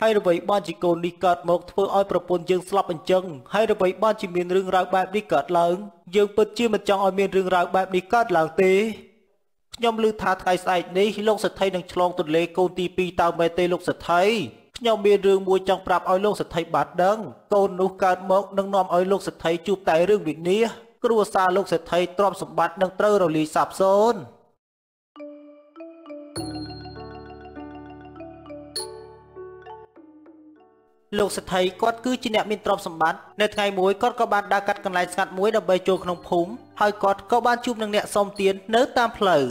ហើយអ្វីបានជាកូននេះកើតមកធ្វើឲ្យប្រពន្ធយើងស្លាប់អញ្ចឹងហើយអ្វីបានជាមានរឿងរ៉ាវបែបនេះកើតឡើង យើងពិតជាមិនចង់ឲ្យមានរឿងរ៉ាវបែបនេះកើតឡើងទេខ្ញុំឮថាថ្ងៃស្អែកនេះលោកសេដ្ឋីនឹងឆ្លង ទន្លេកូនទី2តើមែនទេលោកសេដ្ឋីខ្ញុំមានរឿងមួយចង់ប្រាប់ឲ្យលោកសេដ្ឋីបានដឹងកូននោះកើតមកនឹងនាំឲ្យលោកសេដ្ឋីជួបតែរឿងវិនាសគ្រួសារលោកសេដ្ឋីទ្រព្យសម្បត្តិនឹងត្រូវរលីងសាបសូន្យលោកសេដ្ឋីគាត់គឺជាអ្នកមានទ្រព្យសម្បត្តិនៅថ្ងៃមួយគាត់ក៏បានដើរកាត់កន្លែងស្ងាត់មួយដើម្បីចូលក្នុងភូមិហើយគាត់ក៏បានជួបនឹងអ្នកសុំទាននៅតាមផ្លូវ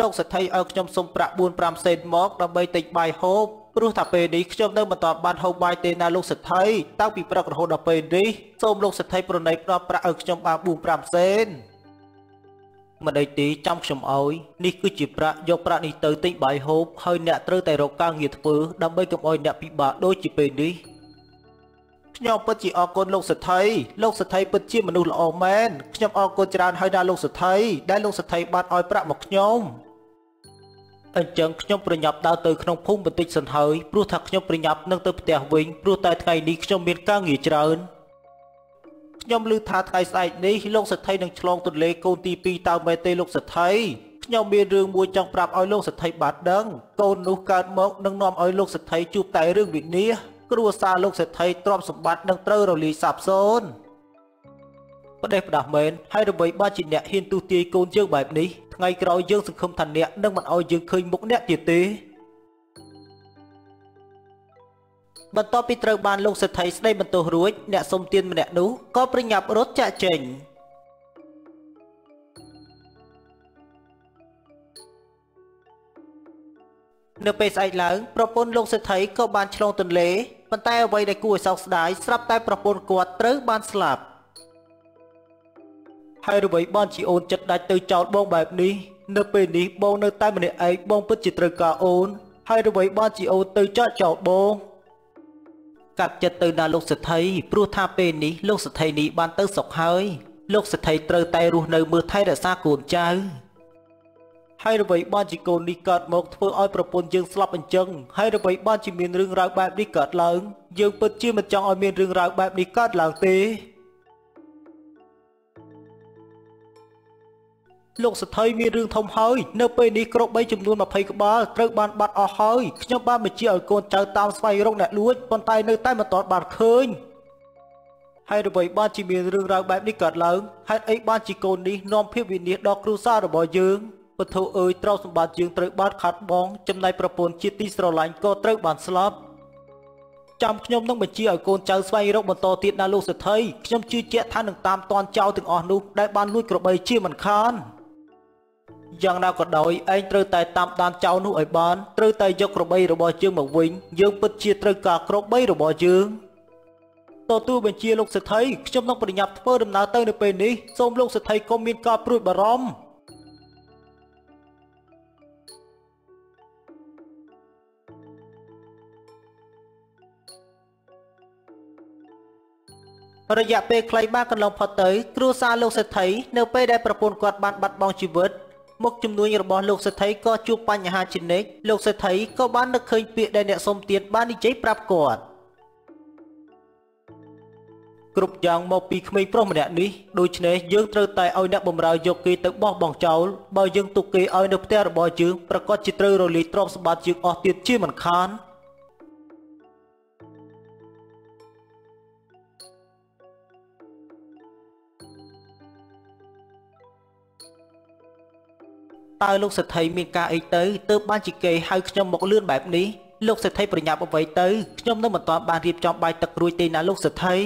លោកសេដ្ឋីឲ្យខ្ញុំសុំប្រាក់4 5សេនមកដើម្បីទិញបាយហូបព្រោះថាពេលនេះខ្ញុំនៅមិនទាន់បានហូបបាយទេណាលោកសេដ្ឋីតាំងពីព្រឹករហូតដល់ពេលនេះសូមលោកសេដ្ឋីប្រណីផ្ដល់ប្រាក់ឲ្យខ្ញុំបាន4 5សេនម្ដេចទីចាំខ្ញុំអោយនេះគឺជាប្រាក់យកប្រាក់នេះទៅទិញបាយហូបហើយអ្នកត្រូវតែរកការងារធ្វើដើម្បីកុំអោយអ្នកពិបាកដូចជាពេលនេះខ្ញុំពិតជាអរគុណលោកសទ្ធិលោកសទ្ធិពិតជាមនុស្សល្អមែនខ្ញុំអរគុណច្រើនហើយដល់លោកសទ្ធិដែលលោកសទ្ធិបានអោយប្រាក់មកខ្ញុំអញ្ចឹងខ្ញុំប្រញាប់ដើរទៅក្នុងភូមិបន្តិចសិនហើយព្រោះថាខ្ញុំប្រញាប់នឹងទៅផ្ទះវិញព្រោះតែថ្ងៃនេះខ្ញុំមានការងារច្រើន។ខ្ញុំឮថាថ្ងៃស្អែកនេះលោកសេដ្ឋីនឹងឆ្លងទន្លេកូនទី2តើមែនទេលោកសេដ្ឋីខ្ញុំមានរឿងមួយចង់ប្រាប់ឲ្យលោកសេដ្ឋីបានដឹងកូននោះកើតមកនឹងនាំឲ្យលោកសេដ្ឋីជួបតែរឿងវិនាសគ្រួសារលោកសេដ្ឋីទ្រព្យសម្បត្តិនឹងត្រូវរលាយសាបសូន្យប្រទេសផ្ដាស់មែនហើយរបីបាជាអ្នកហ៊ានទុះទាយកូនយើងបែបនេះថ្ងៃក្រោយយើងសង្ឃឹមថាអ្នកនឹងមិនឲ្យយើងឃើញមុខអ្នកទៀតទេបន្ទាប់ពីត្រូវបានលោកសេដ្ឋីស្ដីបន្ទោសរួចអ្នកសុំទានម្នាក់នោះក៏ប្រញាប់រត់ចាក់ចេញនៅពេលស្អែកឡើងប្រពន្ធលោកសេដ្ឋីក៏បានឆ្លងទន្លេប៉ុន្តែអ្វីដែលគួរឲ្យសោកស្ដាយស្រាប់តែប្រពន្ធគាត់ត្រូវបានស្លាប់ហើយអ្វីបានជាអូនចិត្តដាច់ទៅចោលបងបែបនេះនៅពេលនេះបងនៅតែម្នាក់ឯងបងពិតជាត្រូវការអូនហើយអ្វីបានជាអូនទៅចោលចោលបងកាត់ចិត្តទៅដល់លោកសិទ្ធិព្រោះថាពេលនេះលោកសិទ្ធិនេះបានទៅសុកហើយ លោកសិទ្ធិត្រូវតែរស់នៅមើលថែរក្សាកូនចៅហើយរវៃបានជាកូននេះកើតមកធ្វើឲ្យប្រពន្ធយើងស្លាប់អញ្ចឹងហើយរវៃបានជាមានរឿងរ៉ាវបែបនេះកើតឡើង យើងពិតជាមិនចង់ឲ្យមានរឿងរ៉ាវបែបនេះកើតឡើងទេលោកសថីមានរឿងធំហើយនៅពេលនេះគ្រប់បីចំនួន20ក្បាលត្រូវបានបាត់អស់ហើយខ្ញុំបានបញ្ជាឲ្យកូនចៅតាមស្វែងរកអ្នកលួចប៉ុន្តែនៅតែមិនទាន់បានឃើញហើយអ្វីបានជាមានរឿងរ៉ាវបែបនេះកើតឡើងហេតុអីបានជាកូននេះនាំភាពវិនាសដល់គ្រួសាររបស់យើងពធអើយទ្រព្យសម្បត្តិយើងត្រូវ បានខាត់បង ចំណែកប្រពន្ធជាទីស្រឡាញ់ក៏ត្រូវបានស្លាប់ចាំខ្ញុំនឹងបញ្ជាឲ្យកូនចៅស្វែងរកបន្តទៀតណាលោកសេដ្ឋីខ្ញុំជឿជាក់ថានឹងតាមតាន់ចៅទាំងអស់នោះដែលបានលួចក្របីជាមិនខាន។យ៉ាងណាក៏ដោយឯងត្រូវតែតាមដានចៅនោះឲ្យបានត្រូវតែយកក្របីរបស់យើងមកវិញយើងពិតជាត្រូវការក្របីរបស់យើងតើតួបញ្ជាលោកសិទ្ធិខ្ញុំនឹងប្រញាប់ធ្វើដំណើរទៅនៅពេលនេះសូមលោកសិទ្ធិកុំមានការព្រួយបារម្ភរយៈពេលខ្លីមកកន្លងផុតទៅគ្រួសារលោកសេដ្ឋីនៅពេលដែលប្រពន្ធគាត់បានបាត់បង់ជីវិតមុខជំនួយរបស់លោកសេដ្ឋីក៏ជួបបញ្ហាជានិច្ចលោកសេដ្ឋីក៏បាននឹកឃើញពាក្យដែលអ្នកសុំទានបាននិយាយប្រាប់គាត់គ្រប់យ៉ាងមកពីក្មេងប្រុសម្នាក់នេះដូច្នេះយើងត្រូវតែឲ្យអ្នកបម្រើយកគេទៅបោះបង់ចោលបើយើងទុកគេឲ្យនៅផ្ទះរបស់យើងប្រកាសជាត្រូវរលាយទ្រព្យសម្បត្តិយើងអស់ទៀតជាមិនខានតើលោកសេដ្ឋីមានការអីទៅទើបបានជាគេហៅខ្ញុំមកលឿនបែបនេះលោកសេដ្ឋីប្រញាប់អ្វីទៅខ្ញុំនៅមិនទាន់បានរៀបចំបាយទឹករួចទេណាលោកសេដ្ឋី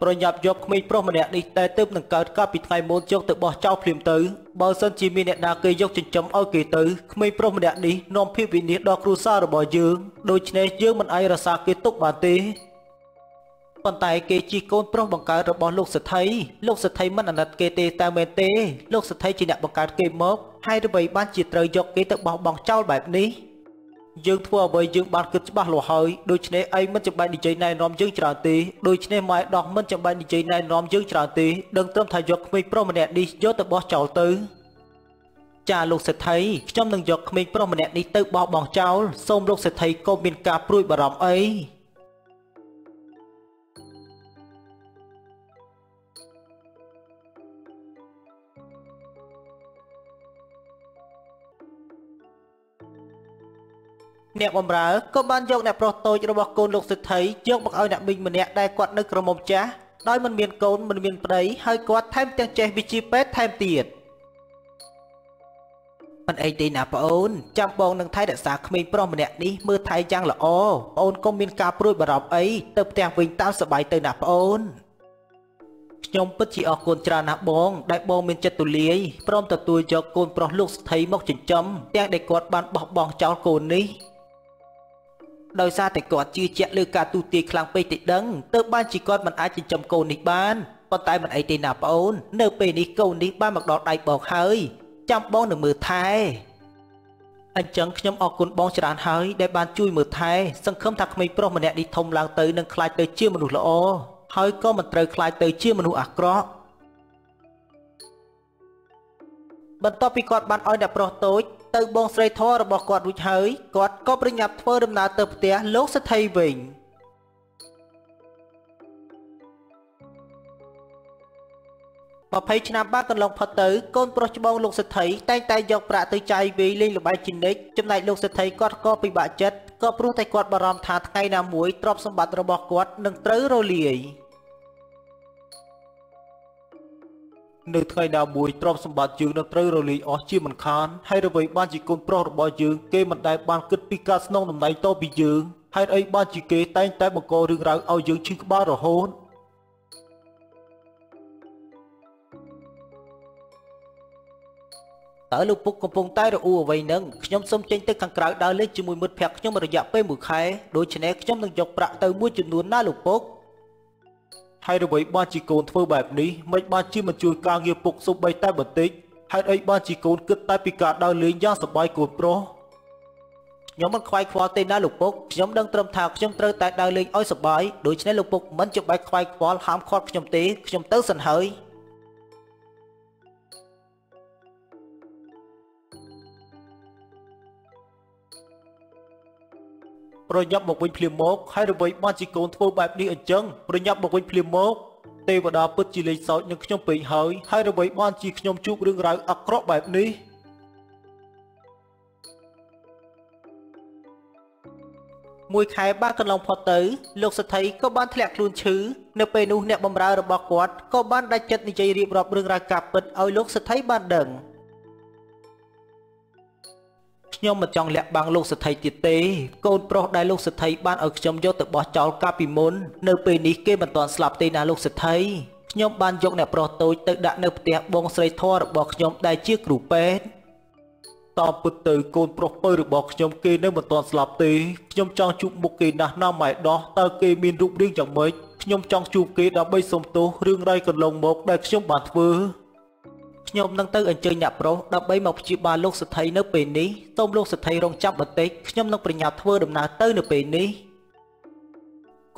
ប្រញាប់យកក្មេងប្រុសម្នាក់នេះតែទើបនឹងកើតកាលពីថ្ងៃមុនយកទៅបោះចោលភ្លាមទៅបើសិនជាមានអ្នកណាគេយកចិញ្ចឹមឲ្យគេទៅក្មេងប្រុសម្នាក់នេះនាំភាពវិនាសដល់គ្រួសាររបស់យើងដូច្នេះយើងមិនអាចរក្សាគេទុកបានទេប៉ុន្តែគេជីកូនប្រុសបង្កើតរបស់លោកសទ្ធិលោកសទ្ធិមិនអាណិតគេទេតែមែនទេលោកសទ្ធិជាអ្នកបង្កើតគេមក ហើយអ្វីបានជាត្រូវយកគេទៅបោះបង់ចោលបែបនេះយើងធ្វើអ្វីយើងបានគិតច្បាស់លាស់ហើយដូច្នេះឯងមិនចាំបាច់និយាយណែនាំយើងច្រើនទេដូច្នេះម៉ែដោះមិនចាំបាច់និយាយណែនាំយើងច្រើនទេដឹងត្រឹមថាយកក្មេងប្រុសម្នាក់នេះយកទៅបោះចោលទៅចាលោកសេដ្ឋីខ្ញុំនឹងយកក្មេងប្រុសម្នាក់នេះទៅបោះបង់ចោលសូមលោកសេដ្ឋីកុំមានការព្រួយបារម្ភអីអ្នកបម្រើក៏បានយកអ្នកប្រុសតូចរបស់កូនលោកសិទ្ធិយកមកឲ្យអ្នកមីងម្នាក់ដែលគាត់ នៅក្រមុំចាស់ដោយមិនមានកូនមិនមានប្តីហើយគាត់ថែមទាំងចេះវិជ្ជាពេទ្យថែមទៀតមិនអីទេណាប្អូនចាំបងនឹងថែរក្សាក្មេងប្រុសម្នាក់នេះមើលថែយ៉ាងល្អប្អូនកុំមានការព្រួយបារម្ភអីទៅផ្ទះវិញតាមសប្បាយទៅណាប្អូនខ្ញុំពិតជាអរគុណច្រើនណាស់បងដែលបងមានចិត្តទូលាយព្រមទទួលយកកូនប្រុសលោកស្ថិរមកចិញ្ចឹមទាំងដែលគាត់បានបោះបង់ចោលកូននេះដោយសារតែគាត់ជឿជាក់លើការទូទាយខ្លាំងពេកតិដឹងទើបបានជាគាត់មិនអាចចិញ្ចឹមកូននេះបានប៉ុន្តែមិនអីទេណាប្អូននៅពេលនេះកូននេះបានមកដល់ដៃបងហើយចាំបងនៅមើលថែអញ្ចឹងខ្ញុំអរគុណបងច្រើនហើយដែលបានជួយមើលថែសង្ឃឹមថាក្មេងប្រុសម្នាក់នេះធំឡើងទៅនឹងក្លាយទៅជាមនុស្សល្អហើយក៏មិនត្រូវក្លាយទៅជាមនុស្សអាក្រក់បន្ទាប់ពីគាត់បានឲ្យអ្នកប្រុសតូចទៅបងស្រីធររបស់គាត់រួចហើយគាត់ក៏ប្រញាប់ធ្វើដំណើរទៅផ្ទះលោកសេដ្ឋីវិញ20ឆ្នាំបានកន្លងផុតទៅកូនប្រុសច្បងលោកសេដ្ឋីតែងតែយកប្រាក់ទៅចាយវាយលេងល្បែងជនិតចំណែកលោកសេដ្ឋីគាត់ក៏ពិបាកចិត្តក៏ព្រោះតែគាត់បារម្ភថាថ្ងៃណាមួយទ្រព្យសម្បត្តិរបស់គាត់នឹងត្រូវរលាយ។នៅថ្ងៃណាមួយទ្រព្យសម្បត្តិយើងនឹងត្រូវរលីងអស់ជាមិនខាន ហើយអ្វីបានជាកូនប្រុសរបស់យើងគេមិនដែលបានគិតពីការស្នងតំណែងតពីយើងហេតុអីបានជាគេតែងតែបង្ករឿងរ៉ាវឲ្យយើងឈឺក្បាលរហូតតើលោកពុកកំពុងតែរអ៊ូអ្វីនឹងខ្ញុំសូមចេញទៅខាងក្រៅដើរលេងជាមួយមិត្តភក្តិខ្ញុំរយៈពេល1ខែដូច្នេះខ្ញុំនឹងយកប្រាក់ទៅមួយចំនួនណាលោកពុកហើយអ្វីបានជាកូនធ្វើបែបនេះមិនបានជាមិនជួយការងារពុកសុបីតែបន្តិចហេតុអីបានជាកូនគិតតែពីការដើរលេងយ៉ាងសប្បាយកូនប្រុសខ្ញុំមិនខ្វាយខ្វល់ទេណាលោកពុកខ្ញុំដឹងត្រឹមថាខ្ញុំត្រូវតែដើរលេងឲ្យសប្បាយដូច្នេះលោកពុកមិនចាំបាច់ខ្វាយខ្វល់ហាមឃាត់ខ្ញុំទេខ្ញុំទៅសិនហើយប្រញាប់មកវិញភ្លាមមកហើយរវៃបាត់ជីកូនធ្វើបែបនេះអញ្ចឹងប្រញាប់មកវិញភ្លាមមកទេវតាពិតជាលេខសោចនឹងខ្ញុំពេកហើយហើយរវៃបានជាខ្ញុំជួបរឿងរ៉ាវអាក្រក់បែបនេះ មួយខែបានកន្លងផុតទៅលោកសិទ្ធិក៏បានធ្លាក់ខ្លួនឈឺនៅពេលនោះអ្នកបម្រើរបស់គាត់ក៏បានដាច់ចិត្តនិយាយរៀបរាប់រឿងរ៉ាវការពិតឲ្យលោកសិទ្ធិបានដឹង។ខ្ញុំមិនចង់លាក់បាំងលោកសទ្ធិទៀតទេកូនប្រុសដែលលោកសទ្ធិបានឲ្យខ្ញុំយកទៅបោះចោលកាលពីមុននៅពេលនេះគេមិនទាន់ស្លាប់ទេ ណាលោកសទ្ធិខ្ញុំ បានយកអ្នកប្រុសតូចទៅដាក់នៅផ្ទះបងស្រីធររបស់ខ្ញុំដែលជាគ្រូពេទ្យតើពិតទៅកូនប្រុសពៅរបស់ខ្ញុំគេនៅមិនទាន់ស្លាប់ទេខ្ញុំចង់ជួបមុខគេណាស់ណាម៉ែដោះតើគេមានរូបរាងយ៉ាងម៉េចខ្ញុំចង់ជួបគេដើម្បីសុំទោសរឿងរ៉ាវកន្លងមកដែលខ្ញុំបានធ្វើខ្ញុំនឹងទៅអញ្ជើញអ្នកប្រុសដើម្បីមកព្យាបាលលោកសិទ្ធិនៅពេលនេះសូមលោកសិទ្ធិរងចាំបន្តិចខ្ញុំនឹងប្រញាប់ធ្វើដំណើរទៅនៅពេលនេះ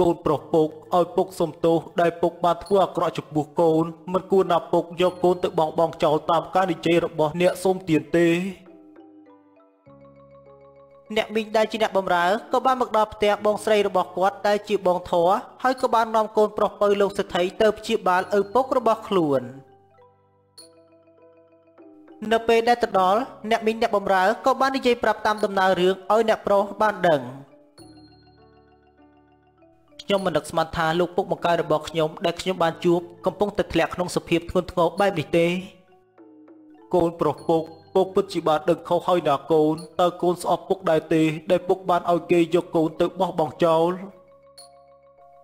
កូនប្រុសពុកឲ្យពុកសុំទោសដែលពុកបានធ្វើអាក្រក់ចំពោះកូនមិនគួរណាពុក យកកូនទៅបោកបង់ចោលតាមការនិយាយរបស់អ្នកសុំទានទេអ្នកមីងដែលជាអ្នកបម្រើក៏បានមកដល់ផ្ទះបងស្រីរបស់គាត់ដែលជាបងធរហើយក៏បាននាំកូនប្រុសពៅលោកសិទ្ធិទៅព្យាបាលឪពុករបស់ខ្លួន។នៅពេលដែលទៅដល់អ្នកមីងអ្នកបំរើក៏បាននិយាយប្រាប់តាមដំណើររឿងឲ្យអ្នកប្រុសបានដឹងខ្ញុំមិននឹកស្មានថាលោកពុកបង្កើតរបស់ខ្ញុំដែលខ្ញុំបានជួប កំពុងតែធ្លាក់ក្នុងសភាពធ្ងន់ធ្ងរបែបនេះទេកូនប្រុសពុកពុកពិតជាបានដឹងខុសហើយណាកូនតើកូនស្អប់ពុកដែរទេដែលពុកបានឲ្យគេយកកូនទៅបោះបង់ចោល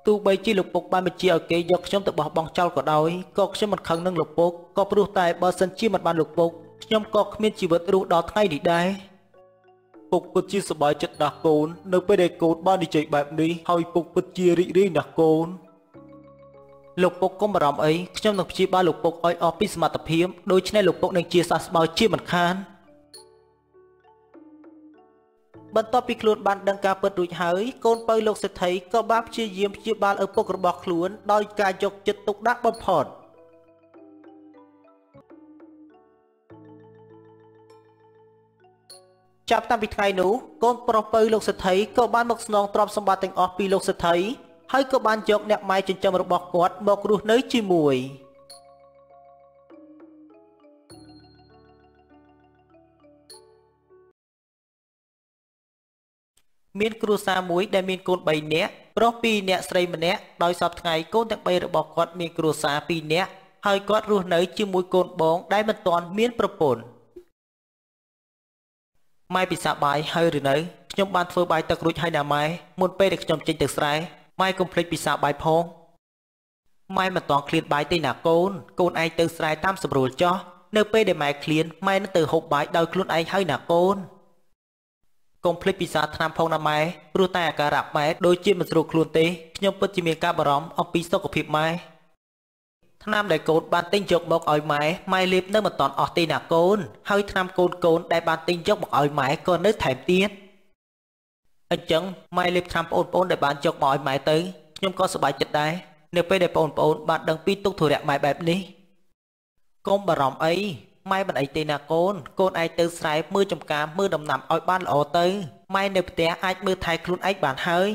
ទោះបីជាលោកពុកបានបញ្ជាឲ្យគេយកខ្ញុំទៅបោះបង់ចោលក៏ដោយក៏ខ្ញុំមិនខឹងនឹងលោកពុកក៏ព្រោះតែបើសិនជាមិនបានលោកពុកខ្ញុំក៏គ្មានជីវិតរស់ដល់ថ្ងៃនេះដែរពុកពិតជាសប្បាយចិត្តណាស់កូននៅពេលដែលកូនបាននិយាយបែបនេះ ហើយពុកពិតជារីករាយណាស់កូនលោកពុកកុំបារម្ភអីខ្ញុំនឹងព្យាបាលលោកពុកឲ្យអស់ពីសមត្ថភាពដូច្នេះលោកពុកនឹងជាសះស្បើយជាមិនខានបន្ទាប់ពីខ្លួនបានដឹងការពិតរួចហើយកូនពៅលោកសេដ្ឋីក៏បានព្យាយាមព្យាបាលឪពុករបស់ខ្លួនដោយ ការយកចិត្តទុកដាក់បំផុត។ចាប់តាំងពីថ្ងៃនោះកូនប្រុសពៅលោកសេដ្ឋីក៏បានមកស្នងទ្រព្យសម្បត្តិទាំងអស់ពីលោកសេដ្ឋីហើយក៏បានយកអ្នកម៉ែចិញ្ចឹមរបស់គាត់មករស់នៅជាមួយមានគ្រួសារមួយដែលមានកូន3នាក់ប្រុស2នាក់ស្រីម្នាក់ដោយសពថ្ងៃកូនទាំង3របស់គាត់មានគ្រួសារ2នាក់ហើយគាត់រស់នៅជាមួយកូនបងដែលមិនទាន់មានប្រពន្ធម៉ែពិសាបាយហើយឬនៅខ្ញុំបានធ្វើបាយទឹករួចហើយណាម៉ែមុនពេលដែលខ្ញុំចេញទៅស្រែម៉ែកុំភ្លេចពិសាបាយផងម៉ែមិនតន់ឃ្លានបាយទេណាកូនកូនឯងទៅស្រែតាម ស្រួលចោះនៅពេលដែលម៉ែឃ្លានម៉ែនឹងទៅហូបបាយដោយខ្លួនឯងហើយណាកូនកុំភ្លេចពិសាថ្នាំផងណាម៉ែព្រោះតែអាការៈម៉ែដូចជាមិនស្រួលខ្លួនទេខ្ញុំពិតជាមានការបារម្ភអំពីសុខភាពម៉ែឆ្នាំដែលកូនបានទិញយកមកឲ្យម៉ែម៉ែលៀបនៅមិនតាន់អស់ទេណាកូន ហើយឆ្នាំកូនកូនដែលបានទិញយកមកឲ្យម៉ែក៏នៅថែមទៀតអញ្ចឹងម៉ែលៀបឆ្នាំប្អូនប្អូនដែលបានយកមកឲ្យម៉ែទៅខ្ញុំក៏សប្បាយចិត្តដែរនៅ ពេលដែលប្អូនប្អូន បានដឹងពីទុកធុរៈម៉ែបែបនេះកុំបារម្ភអីម៉ែមិនអីទេណាកូន កូនឯងទៅស្រែមើលចំការមើលដំណាំឲ្យបាន ល្អទៅម៉ែនៅផ្ទះអាចមើលថែខ្លួនឯងបានហើយ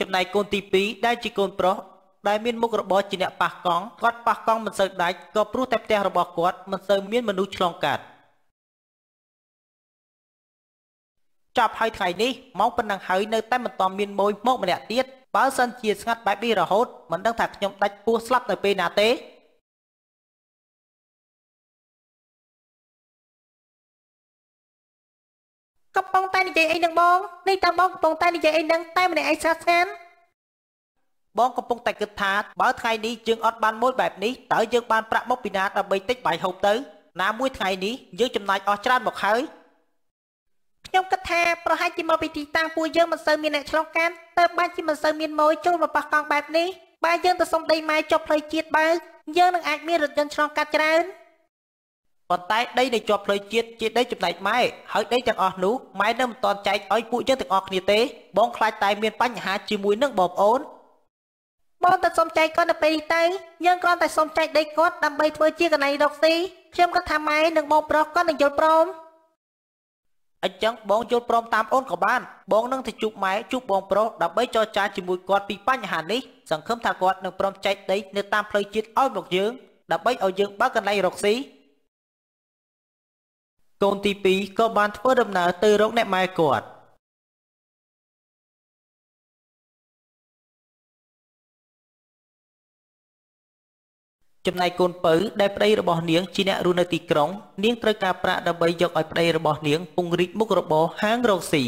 ចំណែកកូនទី2ដែលជាកូនប្រុសដែលមានមុខរបរជាអ្នកប៉ះកង់គាត់ប៉ះកង់មិនសូវដាច់ក៏ព្រោះតែផ្ទះរបស់គាត់មិនសូវមានមនុស្សឆ្លងកាត់ចប់ហើយថ្ងៃនេះមកប៉ុណ្ណឹងហើយនៅតែមិនតមានមួយមកម្នាក់ទៀតបើសិនជាស្ងាត់បែបនេះរហូតមិនដឹងថាខ្ញុំដាច់ពោះស្លាប់នៅពេលណាទេកំពុងតែនិយាយអីនឹងបងនេះតាបងកំពុងតែនិយាយអីនឹងតែម្នាក់ឯងស្អាតស្អាតបងកំពុងតែគិតថាបើថ្ងៃនេះយើងអត់បានមួយបែបនេះតើយើងបានប្រាក់មកពីណាដើម្បីទិញបាយហូបទៅណាមួយថ្ងៃនេះយើងចំណាយអស់ច្រើនមកហើយខ្ញុំគិតថាប្រហែលជាមកពីទីតាំងពួកយើងមិនសូវមានអ្នកឆ្លងកាត់តើបែរជាមិនសូវមានម៉ួយចូលមកប៉ះកង់បែបនេះបើយើងទៅសុំដីម៉ែចុះផ្លូវជាតិបើយើងនឹងអាចមានរថយន្តឆ្លងកាត់ច្រើនប៉ុន្តែដីដែលជាប់ផ្លូវជាតិជាដីចំណែកម៉ែហើយដីទាំងអស់នោះម៉ែនៅមិនទាន់ចែកឲ្យពួកយើងទាំងអស់គ្នាទេ បងខ្លាចតែមានបញ្ហាជាមួយនឹងបងប្អូនបងតែសុំចែកគាត់នៅពេលនេះទៅយើងគ្រាន់តែសុំចែកដីគាត់ដើម្បីធ្វើជាកណៃរកស៊ីខ្ញុំគាត់ថាម៉ែនឹងបងប្រុសគាត់នឹងយល់ព្រមអញ្ចឹងបងយល់ព្រមតាមអូនក៏បាន បងនឹងទៅជួបម៉ែជួបបងប្រុសដើម្បីចរចាជាមួយគាត់ពីបញ្ហានេះសង្ឃឹមថាគាត់នឹងព្រមចែកដីនៅតាមផ្លូវជាតិឲ្យមកយើងដើម្បីឲ្យយើងបើកកន្លែងរកស៊ីកូនទី2ក៏បានធ្វើដំណើរទៅរកអ្នកម៉ែគាត់ចំណែកកូនពៅដែលប្តីរបស់នាងជាអ្នករស់នៅទីក្រុង នាងត្រូវការប្រាក់ដើម្បីយកឲ្យប្តីរបស់នាង ពង្រីកមុខរបរហាងរកស៊ី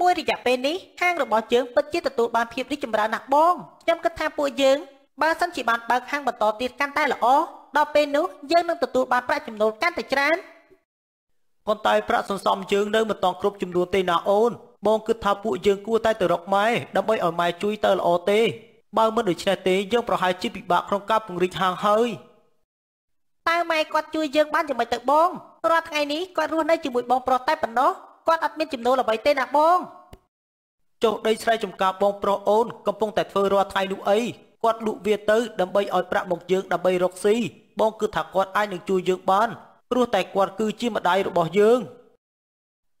មួយរយៈពេលនេះហាងរបស់យើងពិតជាទទួលបានភាពរីកចម្រើនណាស់បងខ្ញុំគិតថាពួកយើងបើសិនជាបានបើកហាងបន្តទៀតកាន់តែល្អដល់ពេលនោះយើងនឹងទទួលបានប្រាក់ចំណូលកាន់តែច្រើនប៉ុន្តែប្រាក់សន្សំយើងនៅមិនតន់គ្រប់ចំនួនទេណាអូនបងគិតថាពួកយើងគួរតែទៅរកម៉ែដើម្បីឲ្យម៉ែជួយទៅល្អទេបើមិនដូច្នេះទេយើងប្រហែលជាពិបាកក្នុងការពង្រីកហាងហើយតើម៉ែគាត់ជួយយើងបានយ៉ាងម៉េចទៅបងរាល់ថ្ងៃនេះគាត់រស់នៅជាមួយបងប្រុសតែប៉ុណ្ណោះគាត់អត់មានចំណូលអ្វីទេណាបងចុះដីស្រែចម្ការបងប្រុសអូនកំពុងតែធ្វើរាល់ថ្ងៃនោះអីគាត់លក់វាទៅដើម្បីឲ្យប្រាក់មកយើងដើម្បីរកស៊ីបងគឺថាគាត់អាចនឹងជួយយើងបានព្រោះតែគាត់គឺជាម្ដាយរបស់យើង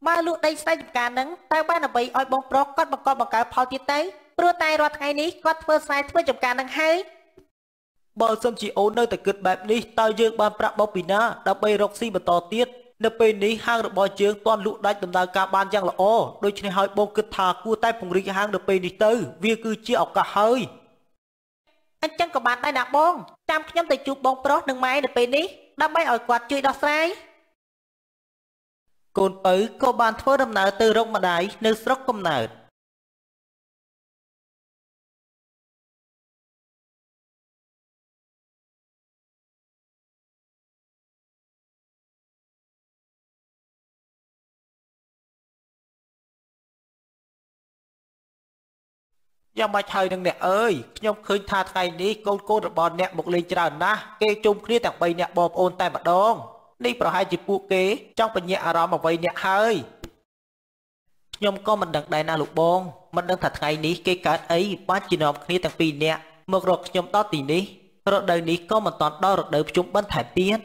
ម៉ែលក់ដីស្រីចំការនឹងតើបានអ្វីឲ្យបងប្រុសគាត់បង្កប់បង្កើផលទៀតទៅព្រោះតែរាល់ថ្ងៃនេះគាត់ធ្វើស្រែធ្វើចំការនឹងហើយបើសិនជាអូននៅតែគិតបែបនេះតើយើងបានប្រាក់មកពីណាដើម្បីរកស៊ីបន្តទៀតនៅពេលនេះហាងរបស់យើងទាន់លក់ដាច់ដំណើរការបានយ៉ាងល្អដូច្នេះហើយបងគិតថាគួរតែពង្រីកហាងនៅពេលនេះទៅវា គឺជាឱកាសហើយអញ្ចឹងក៏បានដែរណាបងតាមខ្ញុំទៅជួបបងប្រុសនិងម៉ែនៅពេលនេះដើម្បីឲ្យគាត់ជួយដោះស្រាយកូនពៅក៏បានធ្វើដំណើរទៅរកម្ដាយនៅស្រុកកំណើតយ៉ាងម៉េចហើយនឹងអ្នកអើយខ្ញុំឃើញថាថ្ងៃនេះកូនកូនរបស់អ្នកមកលេងច្រើនណាស់គេជុំគ្នាទាំង3អ្នកបងប្អូនតែម្ដងនេះប្រហែលជាពួកគេចង់បញ្ញាក់អារម្មណ៍អ្វីអ្នកហើយខ្ញុំក៏មិនដឹងដែរណាលោកបងមិនដឹងថាថ្ងៃនេះគេកើតអីបានជានាំគ្នាទាំងពីរនាក់មករកខ្ញុំដល់ទីនេះរដូវនេះក៏មិនតាន់ដល់រដូវភ្ជុំបិណ្ឌថែមទៀត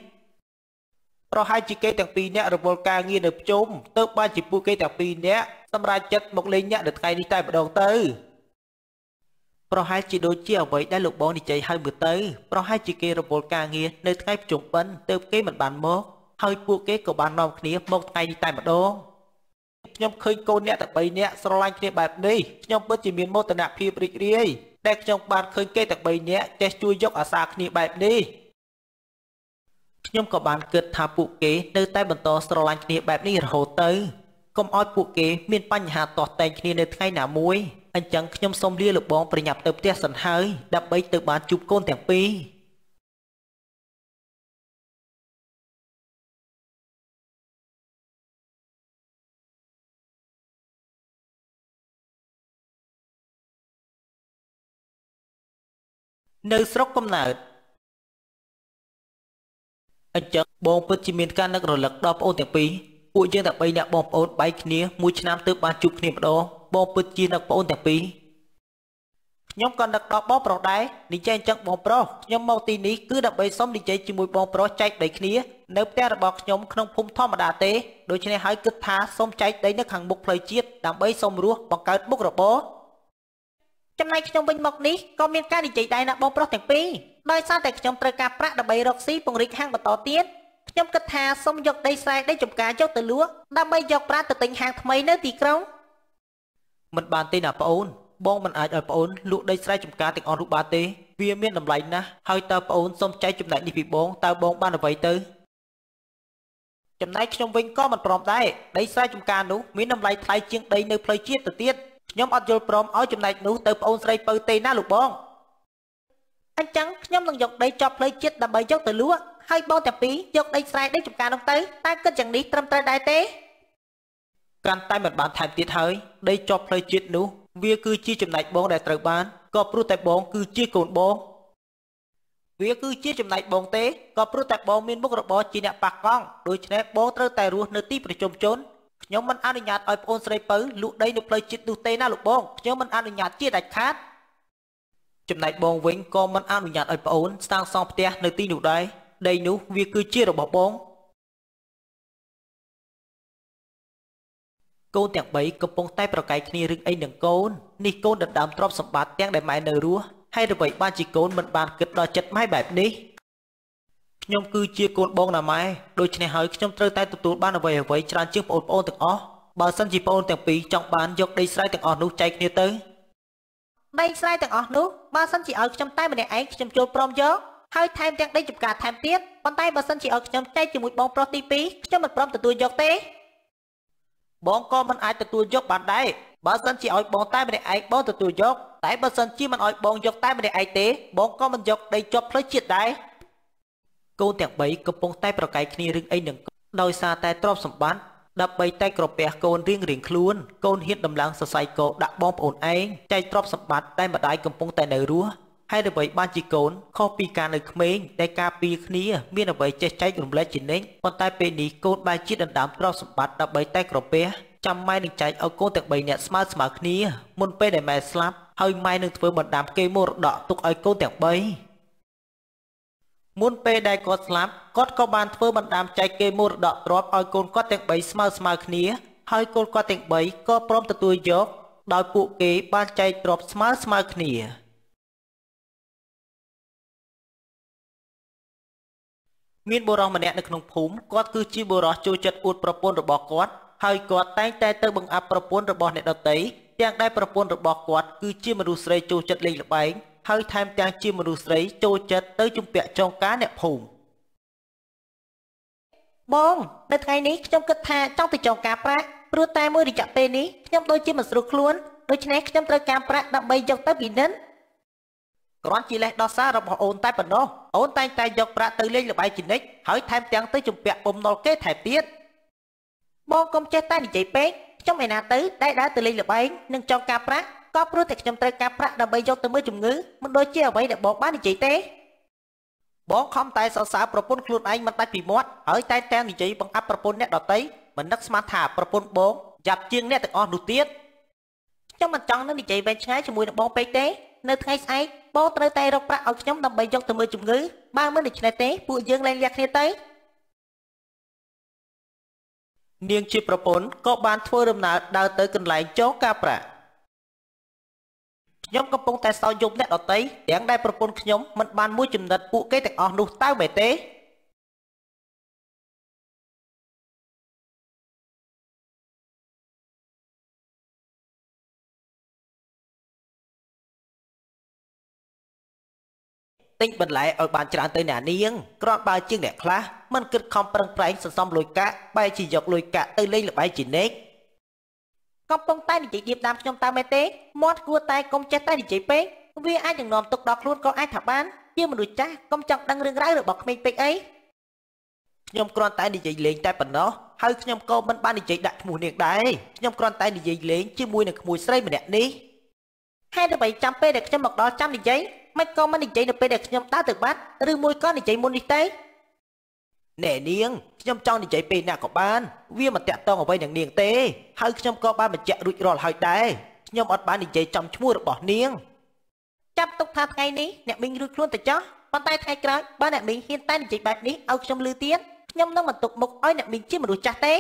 ប្រហែលជាគេទាំងពីរនាក់រវល់ការងារនៅភ្ជុំទើបបានជាពួកគេទាំងពីរនាក់សម្រេចចិត្តមកលេងញាក់នៅថ្ងៃនេះតែម្ដងទៅប្រហែលជាដូចជាអ្វីដែលលោកបងនិយាយហើយមើលទៅប្រហែលជាគេរវល់ការងារនៅថ្ងៃប្រជុំបិណ្ឌទើបគេមិនបានមកហើយពួកគេក៏បាននាំគ្នាមកថ្ងៃនេះតែម្ដងខ្ញុំឃើញកូនអ្នកតែ3នាក់ស្រឡាញ់គ្នាបែបនេះខ្ញុំពិតជាមានមោទនភាពរីករាយដែលខ្ញុំបានឃើញគេតែ3នាក់ចេះជួយយកអាសាគ្នាបែបនេះខ្ញុំក៏បានគិតថាពួកគេនៅតែបន្តស្រឡាញ់គ្នាបែបនេះរហូតទៅកុំឲ្យពួកគេមានបញ្ហាទាស់តែងគ្នានៅថ្ងៃណាមួយ។អញ្ចឹងខ្ញុំសូមលាលោកបង ប្រញាប់ទៅផ្ទះសិនហើយដើម្បីទៅបានជួបកូនទាំងពីរនៅស្រុកកំណើតអញ្ចឹងបងពិតជាមានការនឹករលឹកដល់ប្អូនទាំងពីរពួកយើងតែ3នាក់បងប្អូនបែកគ្នាមួយឆ្នាំទើបបានជួបគ្នាម្ដងបងពិតជានឹកប្អូនទាំងពីរខ្ញុំក៏នឹកដល់បងប្រុសដែរនិយាយអញ្ចឹងបងប្រុសខ្ញុំមកទីនេះគឺដើម្បីសុំនិយាយជាមួយបងប្រុសចែកដីគ្នានៅផ្ទះរបស់ខ្ញុំក្នុងភូមិធម្មតាទេដូច្នេះហើយគិតថាសុំចែកដីនៅខាងមុខផ្លូវជាតិដើម្បីសុំរស់បង្កើតមុខរបរចំណែកខ្ញុំវិញមកនេះក៏មានការនិយាយដែរណាបងប្រុសទាំងពីរដោយសារតែខ្ញុំត្រូវការប្រាក់ដើម្បីរកស៊ីពង្រីកហាងបន្តទៀតខ្ញុំគិតថាសុំយកដីស្រែដីចំការយកទៅលក់ដើម្បីយកប្រាក់ទៅទិញហាងថ្មីនៅទីក្រុងមិនបានទេណាប្អូនបងមិនអាចឲ្យប្អូន លក់ដីស្រែចម្ការទាំងអស់នោះបានទេ វាមានតម្លៃណាស់ហើយតើប្អូនសូមចែកចំណែកនេះពីបងតើបងបានអ្វីទៅចំណែកខ្ញុំវិញក៏មិនព្រមដែរដីស្រែចម្ការនោះមានតម្លៃថ្លៃជាង ដី នៅផ្លូវជាតិទៅទៀតខ្ញុំអត់យល់ព្រមឲ្យចំណែកនោះទៅប្អូនស្រីពៅទេណាលោកបងអញ្ចឹងខ្ញុំនឹងយកដីចប់ផ្លូវជាតិដើម្បីយកទៅលក់ហើយបងតាពីរយកដីស្រែដីចម្ការនោះទៅតើគិតយ៉ាងនេះត្រឹមត្រូវដែរទេកាន់តែមិនបានថែមទៀតហើយដីជាប់ផ្លូវជាតិនោះវាគឺជាចំណែកបងដែលត្រូវបានក៏ព្រោះតែបងគឺជាកូនបងវាគឺជាចំណែកបងទេក៏ព្រោះតែបងមានមុខរបរជាអ្នកប៉ះកង់ដូច្នេះបងត្រូវតែរស់នៅទីប្រជុំជនខ្ញុំមិនអនុញ្ញាតឲ្យប្អូនស្រីពៅលក់ដីនៅផ្លូវជាតិនោះទេណាលោកបងខ្ញុំមិនអនុញ្ញាតជាដាច់ខាតចំណែកបងវិញក៏មិនអនុញ្ញាតឲ្យប្អូនសាងសង់ផ្ទះនៅទីនោះដែរដីនោះវាគឺជារបស់បងកូនទាំង3កំពុងតែប្រកែកគ្នារឹកអីនឹងកូននេះកូនដណ្ដើមទ្រព្យសម្បត្តិទាំងដែលម៉ែនៅរស់ហើយអ្វីបានជាកូនមិនបានគិតដល់ចិត្តម៉ែបែបនេះខ្ញុំគឺជាកូនបងណាម៉ែដូច្នេះហើយខ្ញុំត្រូវតែទទួលបានអ្វីអ្វីច្រើនជាងប្អូនប្អូនទាំងអស់បើសិនជាប្អូនទាំងពីរចង់បានយកដីស្រែទាំងអស់នោះចែកគ្នាទៅដីស្រែទាំងអស់នោះបើសិនជាឲ្យខ្ញុំតែម្នាក់ឯងខ្ញុំចូលព្រមយកហើយថែមទាំងដីចម្ការថែមទៀតប៉ុន្តែបើសិនជាឲ្យខ្ញុំចែកជាមួយបងប្រុសទី2ខ្ញុំមិនព្រមទទួលយកទេបងក៏មិនអាចទទួលយកបានដែរបើសិនជាឲ្យ បងតែម្នាក់ឯងបងទទួលយកតែបើសិនជាមិនឲ្យបងយក តែ ម្នាក់ឯងទេបងក៏មិនយកដីជាប់ផ្លូវជាតិដែរកូនទាំង3កំពុងតែប្រកែកគ្នារឿងអីនឹងដោយសារតែទ្រព្យសម្បត្តិដើម្បីតែក្រពះកូនរៀងរៀងខ្លួន កូនហ៊ានដំឡើងសរសៃកោដាក់បងប្អូនឯងចែកទ្រព្យសម្បត្តិតែម្ដាយកំពុងតែនៅរស់ហេតុអ្វីបានជាកូនខុសពីការនៅក្មេងដែលការពារគ្នាមានអ្វីចេះចែករំលែកជានិច្ចប៉ុន្តែពេលនេះកូនបែរជាដណ្ដើមទ្រព្យសម្បត្តិដើម្បីតែក្រពះចាំម៉ែនឹងចែកឲ្យកូនទាំង3នាក់ស្មើស្មើគ្នាមុនពេលដែលម៉ែស្លាប់ហើយម៉ែនឹងធ្វើបណ្ដាំគេមរតកទុកឲ្យកូនទាំង3មុនពេលដែលគាត់ស្លាប់គាត់ក៏បានធ្វើបណ្ដាំចែកគេមរតកទ្រព្យឲ្យកូនគាត់ទាំង3ស្មើស្មើគ្នា ហើយកូនគាត់ទាំង3ក៏ព្រមទទួលយកដោយពួកគេបានចែកទ្រព្យស្មើស្មើគ្នាមានបុរសម្នាក់នៅក្នុងភូមិគាត់គឺជាបុរសចូលចិត្តអួតប្រពន្ធរបស់គាត់ហើយគាត់តែងតែទៅបង្អាប់ប្រពន្ធរបស់អ្នកដទៃទាំងដែលប្រពន្ធរបស់គាត់គឺជាមនុស្សស្រីចូលចិត្តលេងល្បែងហើយ ថែមទាំងជាមនុស្សស្រីចូលចិត្តទៅជំពាក់ចងការអ្នកភូមិបងនៅថ្ងៃនេះខ្ញុំគិតថាចង់ទៅចងការប្រាក់ព្រោះតែមួយរយៈពេលនេះខ្ញុំដូចជាមិនស្រួលខ្លួនដូច្នេះខ្ញុំត្រូវការប្រាក់ដើម្បីយកទៅពិនិត្យគ្រាន់ជាលេសដោះសាររបស់អូនតែប៉ុណ្ណោះអូនតែងតែយកប្រាក់ទៅលេងលបាយជនិតហើយថែមទាំងទៅជំពាក់ពំណុលគេថែមទៀតបងកុំចេះតែនិយាយពេកខ្ញុំឯណាទៅតែដើរទៅលេងលបែងនិងចង់ការប្រាក់ក៏ព្រោះតែខ្ញុំត្រូវការប្រាក់ដើម្បីយកទៅមើលជំងឺមិនដូចជាអ្វីដែលបងបាននិយាយទេបងខំតែសរសើរប្រពន្ធខ្លួនឯងមិនដាច់ពីមាត់ហើយតែតែនិយាយបង្អាក់ប្រពន្ធអ្នកដតីមិននឹកស្មានថាប្រពន្ធបងយ៉ាប់ជាងអ្នកទាំងអស់នោះទៀតខ្ញុំមិនចង់នឹងនិយាយវែងឆ្ងាយជាមួយនឹងបងពេកទេនៅថ្ងៃស្អែកបងត្រូវតែរកប្រាក់ឲ្យខ្ញុំដើម្បីយកទៅមើលជំងឺបើមិនដូច្នេះទេពួកយើងលែងលះគ្នាទៅនាងជាប្រពន្ធក៏បានធ្វើដំណើរដើរទៅកន្លែងចោការប្រាក់ខ្ញុំកំពុងតែសោយយប់អ្នកដតីទាំងដែលប្រពន្ធខ្ញុំមិនបានមួយចំណិតពួកគេទាំងអស់នោះតើមែនទេទិញបន្លែឲ្យបានច្រើនទៅអ្នកនាងគ្រាន់បើជាងអ្នកខ្លះមិនគិតខំប្រឹងប្រែងសន្សំលុយកាក់បែរជាយកលុយកាក់ទៅលេងល្បែងជានិច្ចកំពុងតែនិយាយៀបតាមខ្ញុំតើមែនទេមាត់គួរតែកុំចេះតែនិយាយពេកវាអាចនឹងនាំទុកដល់ខ្លួនក៏អាចថាបាន ជាមនុស្សចាស់កុំចង់ដឹងរឿងរ៉ាវរបស់ក្មេងពេកអីខ្ញុំគ្រាន់តែនិយាយលេងតែប៉ុណ្ណោះហើយខ្ញុំក៏មិនបាននិយាយដាក់ឈ្មោះនាងដែរខ្ញុំគ្រាន់តែនិយាយលេងជាមួយនឹងក្មួយស្រីម្នាក់នេះហេតុអ្វីចាំពេលដែលខ្ញុំមកដល់ចាំនិយាយមិនក៏មិននិយាយនៅពេលដែលខ្ញុំដើរទៅបាត់ឬមួយក៏និយាយមុននេះទេអ្នកនាងខ្ញុំចង់និយាយពេលណាក៏បាន វាមិនតាក់ទងអ្វីនឹងនាងទេហើយខ្ញុំក៏បានបញ្ជាក់រួចរាល់ហើយដែរខ្ញុំអត់បាននិយាយចំឈ្មោះរបស់នាងចាប់ទុកថាថ្ងៃនេះអ្នកមីងរួចខ្លួនទៅចោះប៉ុន្តែថ្ងៃក្រោយបើអ្នកមីងហ៊ានតែនិយាយបែបនេះឲ្យខ្ញុំឮទៀតខ្ញុំនឹងមិនទុកមុខឲ្យអ្នកមីងជាមនុស្សចាស់ទេ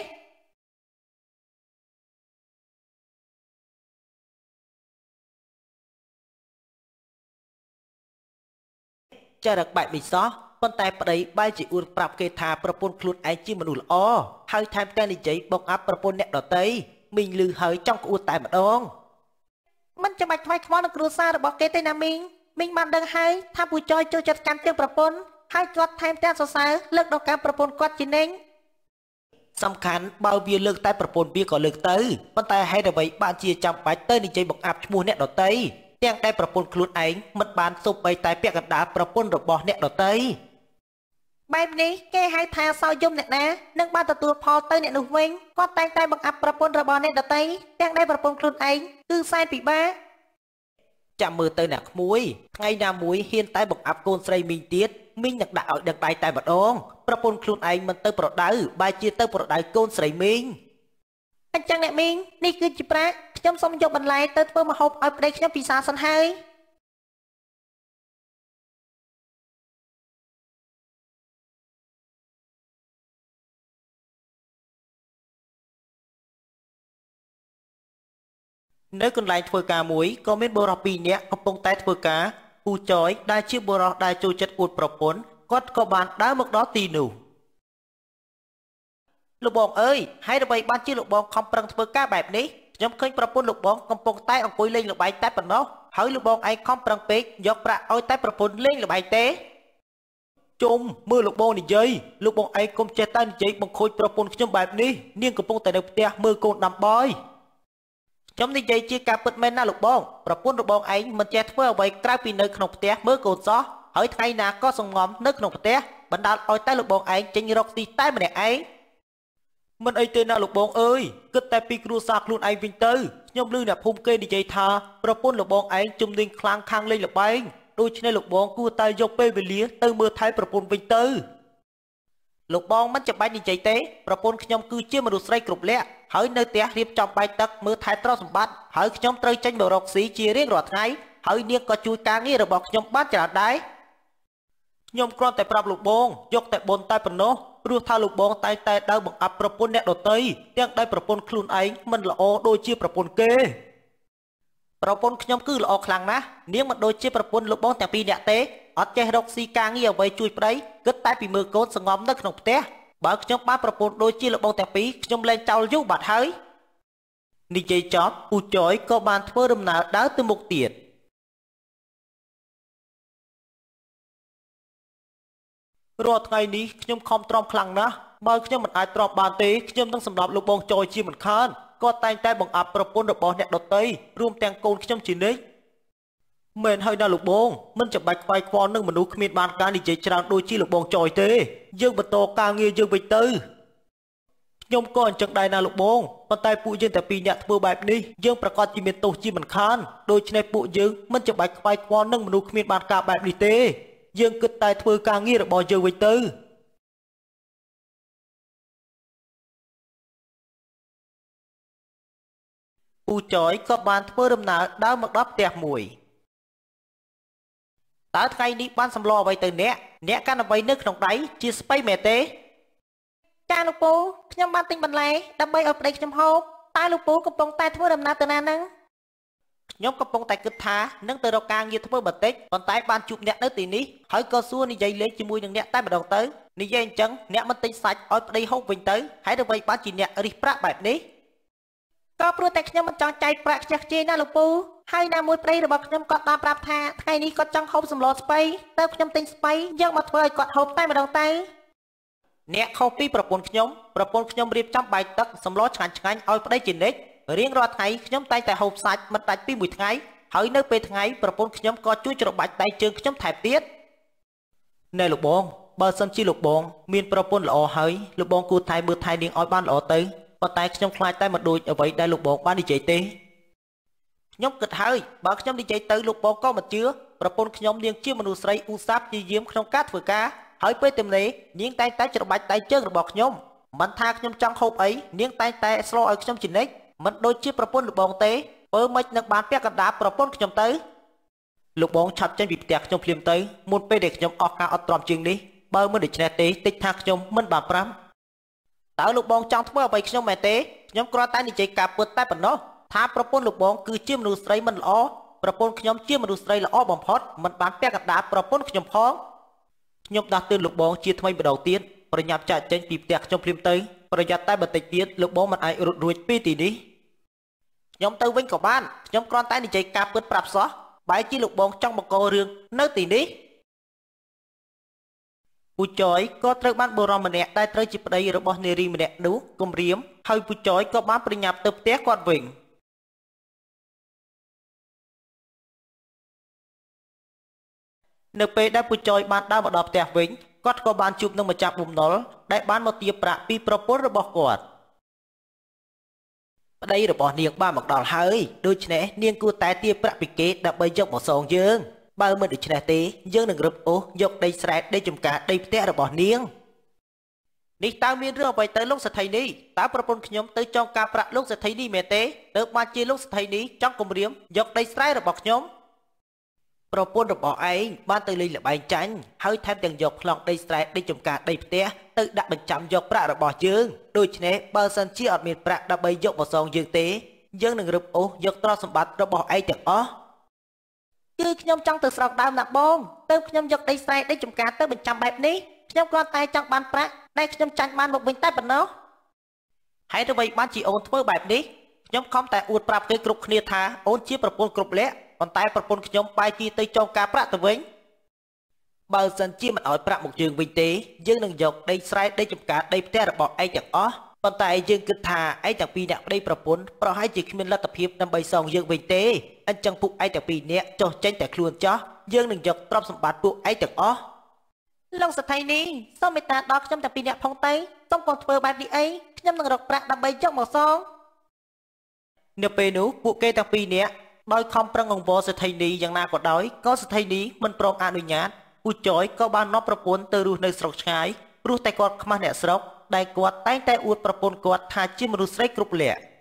ចរិតបែបនេះសោះប៉ុន្តែប្តីបែរជាអួតប្រាប់គេថាប្រពន្ធខ្លួនឯងជាមនុស្សល្អហើយថែមទាំងនិយាយបុកអាប់ប្រពន្ធអ្នកដតីមីងឮហើយចង់ក្អួតតែម្ដងមិនចាំបាច់ខ្វាយខ្វល់នឹងគ្រួសាររបស់គេទេណាមីងមីងបានដឹងហើយថាពូចอยចូលចិត្តកាន់ទាំងប្រពន្ធហើយគាត់ថែមទាំងសរសើរលើកដល់ការប្រពន្ធគាត់ជានិញសំខាន់បើវាលើកតែប្រពន្ធវាក៏លើកទៅប៉ុន្តែហេតុអ្វីបានជាចាំបាច់ទៅនិយាយបង្អាប់ឈ្មោះអ្នកដតីទាំងដែលប្រពន្ធខ្លួនឯងមិនបានសុបបីតែពាក់កណ្ដាលប្រពន្ធរបស់អ្នកដតីបែបនេះគេហៅថាសោយមអ្នកណានឹងបានទទួលផលទៅអ្នកនោះវិញគាត់តែងតែបង្អាប់ប្រពន្ធរបស់អ្នកដតីទាំងដែលប្រពន្ធខ្លួនឯងគឺសែនពិបាកចាំមើលទៅអ្នកក្មួយថ្ងៃណាមួយហ៊ានតែបង្អាប់កូនស្រីមីងទៀតមីងនឹងដាក់ឲ្យដឹងដៃតែម្ដងប្រពន្ធខ្លួនឯងមិនទៅប្រដៅបែរជាទៅប្រដៅកូនស្រីមីងអញ្ចឹងអ្នកមីងនេះគឺជាប្រាក់ខ្ញុំសូមយកបន្លែទៅធ្វើម្ហូបឲ្យប្តីខ្ញុំពិសាសិនហើយនៅកន្លែងធ្វើការមួយក៏មានបុរសពីរនាក់កំពុងតែ ធ្វើការពូចយ ដែលជាបុរសដែលចូលចិត្តអួតប្រពន្ធគាត់ក៏បានដើរមកដល់ទីនោះលោកបងអើយហើយដើម្បីបានជាលោកបងខំប្រឹងធ្វើការបែប នេះខ្ញុំឃើញប្រពន្ធលោកបងកំពុងតែអង្គុយលេងលបែងតែប៉ុណ្ណោះហើយលោកបងឯងខំប្រឹងពេក យកប្រាក់ឲ្យតែប្រពន្ធលេងលបែងទេជុំមើលលោកបងនិយាយលោកបងឯងកុំចេះតែនិយាយបង្ខូចប្រពន្ធខ្ញុំបែបនេះនាងកំពុងតែនៅផ្ទះមើលកូនដាំបាយខ្ញុំនិយាយជាការពិតមែនណាលោកបងប្រពន្ធរបស់ឯងមិនចេះធ្វើអ្វីក្រៅពីនៅក្នុងផ្ទះមើលកូនសោះហើយថ្ងៃណាក៏សងំ នៅក្នុងផ្ទះបណ្ដាលឲ្យតែលោកបងឯងចេញរកស៊ីតែម្នាក់ឯងមិនអីទេណាលោកបងអើយគិតតែពីគ្រួសារខ្លួនឯងវិញទៅខ្ញុំឮអ្នកភូមិគេនិយាយថាប្រពន្ធលោកបងឯងជំនាញខ្លាំងខាងលេងលបែងដូច្នេះលោកបង គួរតែយកពេលវេលាទៅមើលថែប្រពន្ធវិញទៅលោកបងមិនចាំបាច់និយាយទេប្រពន្ធខ្ញុំគឺជាមនុស្សស្រីគ្រប់លក្ខហើយនៅផ្ទះរៀបចំបាយទឹកមើលថែទ្រព្យសម្បត្តិហើយខ្ញុំត្រូវចេញមករកស៊ីជារៀងរាល់ថ្ងៃហើយនាងក៏ជួយការងាររបស់ខ្ញុំបានច្រើនដែរខ្ញុំគ្រាន់តែប្រាប់លោកបងយកតែបនតែប៉ុណ្ណោះព្រោះថាលោកបងតែងតែដៅបង្អាប់ប្រពន្ធអ្នកដតីទាំងដែលប្រពន្ធខ្លួនឯងមិនល្អដូចជាប្រពន្ធគេប្រពន្ធខ្ញុំគឺល្អខ្លាំងណាស់នាងមិនដូចជាប្រពន្ធលោកបងទាំងពីរអ្នកទេអត់ចេះរកស៊ីការងារអ្វី ជួយប្តីគិតតែពីមើលកូនសង្ងំនៅក្នុងផ្ទះបើខ្ញុំបានប្រពន្ធដូចជាលោកបងទាំងពីរខ្ញុំលែងចោលយូរបាត់ហើយនិយាយចប់ពូចយក៏បានធ្វើដំណើរដើរទៅមុខទៀតរាល់ថ្ងៃនេះខ្ញុំខំទ្រាំខ្លាំងណាស់បើខ្ញុំមិនអាចទ្រាំបានទេខ្ញុំនឹងសម្លាប់លោកបងចយជាមិនខានគាត់តែងតែបង្អាប់ប្រពន្ធរបស់អ្នកដតីរួមទាំងកូនខ្ញុំជានិច្ចមែនហើយណាលោកបង មិនចាំបាច់ខ្វាយខ្វល់នឹងមនុស្សគ្មានបានការនិយាយច្រើនដូចជាលោកបងចយទេយើងបន្តការងារយើងវិញទៅខ្ញុំក៏អញ្ចឹងដែរណាលោកបងប៉ុន្តែពួកយើងតែពីរអ្នកធ្វើបែបនេះយើងប្រកាសជាមានទោសជាមិនខានដូច្នេះពួកយើងមិនចាំបាច់ខ្វាយខ្វល់នឹងមនុស្សគ្មានបានការបែបនេះទេយើងគិតតែធ្វើការងាររបស់យើងវិញទៅពូចយក៏បានធ្វើដំណើរដើរមកដល់ផ្ទះមួយតើថ្ងៃនេះបានសម្លអ្វីទៅអ្នក អ្នកកាន់អ្វីនៅក្នុងដៃជាស្បៃមែនទេចាលោកពូខ្ញុំបានទិញបន្លែដើម្បីឲ្យប្តីខ្ញុំហូបតើលោកពូកំពុងតែ ធ្វើដំណើរទៅណាហ្នឹងខ្ញុំកំពុងតែគិតថានឹងទៅរកការងារធ្វើបន្តិចប៉ុន្តែបានជួបអ្នកនៅទីនេះហើយក៏សួរនិយាយលេងជាមួយនឹងអ្នកតែម្ដងទៅនិយាយអញ្ចឹងអ្នកមិនទិញសាច់ឲ្យប្តីហូបវិញទៅហើយដើម្បីបានជាអ្នករិះប្រាក់បែបនេះក៏ព្រោះតែខ្ញុំមិនចង់ចែកប្រាក់ខ្ជះខ្ជាយណាលោកពូហើយណាមួយប្តីរបស់ខ្ញុំគាត់បានប្រាប់ថាថ្ងៃនេះគាត់ចង់ហូបសម្លស្ពៃទៅខ្ញុំទិញស្ពៃយើងមកធ្វើឲ្យគាត់ហូបតែម្ដងទៅអ្នកខុសពីប្រពន្ធខ្ញុំប្រពន្ធខ្ញុំរៀបចំបាយទឹកសម្លឆ្ងាញ់ឆ្ងាញ់ឲ្យប្តីជានិច្ចរៀងរាល់ថ្ងៃខ្ញុំតែងតែហូបសាច់មិនដាច់ពីមួយថ្ងៃហើយនៅពេលថ្ងៃប្រពន្ធខ្ញុំក៏ជួយច្របាច់ដៃជើងខ្ញុំថែមទៀតណែលោកបងបើសិនជាលោកបងមានប្រពន្ធល្អហើយលោកបងគួរថែមើលថែនាងឲ្យបានល្អទៅប៉ុន្តែខ្ញុំខ្លាចតែមិនដូចអ្វីដែលលោកបងបាននិយាយទេខ្ញុំគិតហើយបើខ្ញុំនិយាយទៅលោកបងក៏មិនជឿប្រពន្ធខ្ញុំនាងជាមនុស្សស្រីឧស្សាហ៍ព្យាយាមក្នុងការធ្វើការហើយពេលទំនេរនាងតែងតែច្របាច់ដៃជើងរបស់ខ្ញុំមិនថាខ្ញុំចង់ហូបអីនាងតែងតែស្លឲ្យខ្ញុំជានិច្ចមិនដូចជាប្រពន្ធលបងទេបើមិននឹងបានពាក់កណ្ដាលប្រពន្ធខ្ញុំទៅលោកបងឆាប់ចេញពីផ្ទះខ្ញុំភ្លាមទៅមុនពេលដែលខ្ញុំអស់ការអត់ទ្រាំជាងនេះបើមិនដូច្នេះទេតិចថាខ្ញុំមិនបានប្រាំតើលោកបងចង់ធ្វើអ្វីខ្ញុំមែនទេខ្ញុំគ្រាន់តែនិយាយការពុតតែប៉ុណ្ណោះថាប្រពន្ធលោកបងគឺជាមនុស្សស្រីមិនល្អប្រពន្ធខ្ញុំជាមនុស្សស្រីល្អបំផុតមិនបានពាក់កណ្ដាលប្រពន្ធខ្ញុំផងខ្ញុំដាស់ទឿនលោកបងជាថ្មីម្ដងទៀតប្រញាប់ចាក់ចេញពីផ្ទះខ្ញុំភ្លាមទៅប្រយ័ត្នតែបន្តិចទៀតលោកបងមិនអាចរត់រួចពីទីនេះខ្ញុំទៅវិញក៏បានខ្ញុំគ្រាន់តែនិយាយការពិតប្រាប់សោះបែរជាលោកបងចង់បង្ករឿងនៅទីនេះពូចយក៏ត្រូវបានបុរសម្នាក់ដែលត្រូវជាប្តីរបស់នារីម្នាក់នោះគំរាមហើយពូចយក៏បានប្រញាប់ទៅផ្ទះគាត់វិញនៅពេលដែលពូចយបានដើរមកដល់ផ្ទះវិញគាត់ក៏បានជួបនឹងម្ចាស់បំណុលដែលបានមកទារប្រាក់ពីប្រពន្ធរបស់គាត់ប្តីរបស់នាងបានមកដល់ហើយដូច្នេះនាងគួរតែទារប្រាក់ពីគេដើម្បីយកមកសងយើង បើមិនដូច្នេះទេយើងនឹងរឹបអូសយកដីស្រែដីចំការដីផ្ទះរបស់នាងនេះតើមានរឿងអ្វីទៅលោកសេដ្ឋីនេះតើប្រពន្ធខ្ញុំទៅចងការប្រាក់លោកសេដ្ឋីនេះមែនទេទើបបានជាលោកសេដ្ឋីនេះចង់គំរាមយកដីស្រែរបស់ខ្ញុំប្រពន្ធរបស់ឯងបានទៅលេងល្បែងចាញ់ហើយថែមទាំងយកប្លង់ដីស្រែដីចំការដីផ្ទះទៅដាក់បញ្ចាំយកប្រាក់របស់យើងដូច្នេះបើសិនជាអត់មានប្រាក់ដើម្បីយកបសងយើងទេ យើងនឹងរឹបអូសយកទ្រព្យសម្បត្តិរបស់ឯងទាំងអស់គឺខ្ញុំចង់ទៅស្រុកដើមណាបងទៅខ្ញុំយកដីស្រែដីចំការ ទៅបញ្ចាំបែប នេះខ្ញុំគ្រាន់តែចង់បានប្រាក់ដែលខ្ញុំចាញ់បានមកវិញតែប៉ុណ្ណោះហើយទៅវិញបានជាអូនធ្វើបែបនេះខ្ញុំខំតែអួតប្រាប់គេគ្រប់គ្នាថាអូនជាប្រពន្ធគ្រប់លក្ខប៉ុន្តែប្រពន្ធខ្ញុំបាយទីទៅចងការប្រាក់ទៅវិញបើសិនជាមិនអោយប្រាក់មកយើងវិញទេយើងនឹងយកដីស្រែដីចម្ការដីផ្ទះរបស់ឯងទាំងអស់ប៉ុន្តែយើងគិតថាឯងទាំងពីរអ្នកប្តីប្រពន្ធប្រហែលជាគ្មានលទ្ធភាពដើម្បីសងយើងវិញទេអញ្ចឹងពួកឯងទាំងពីរអ្នកចុះចេញតែខ្លួនចោះយើងនឹងយកទ្រព្យសម្បត្តិពួកឯងទាំងអស់លោកសថីនេះសូមមេត្តាដល់ខ្ញុំទាំងពីរអ្នកផងទៅសូមកុំធ្វើបែបនេះអីខ្ញុំនឹងរកប្រាក់ដើម្បីយកមកសងនៅពេលនោះពួកគេទាំងពីរនាក់ដោយខំប្រឹងអង្វរសេដ្ឋីនីយ៉ាងណាក៏ដោយក៏សេដ្ឋីនីមិនព្រមអនុញ្ញាតពូចយក៏បាននាំប្រពន្ធទៅរស់នៅស្រុកឆ្ងាយព្រោះតែគាត់ខ្មាស់អ្នកស្រុកដែលគាត់តែងតែអួតប្រពន្ធគាត់ថាជាមនុស្សស្រីគ្រប់លក្ខណ៍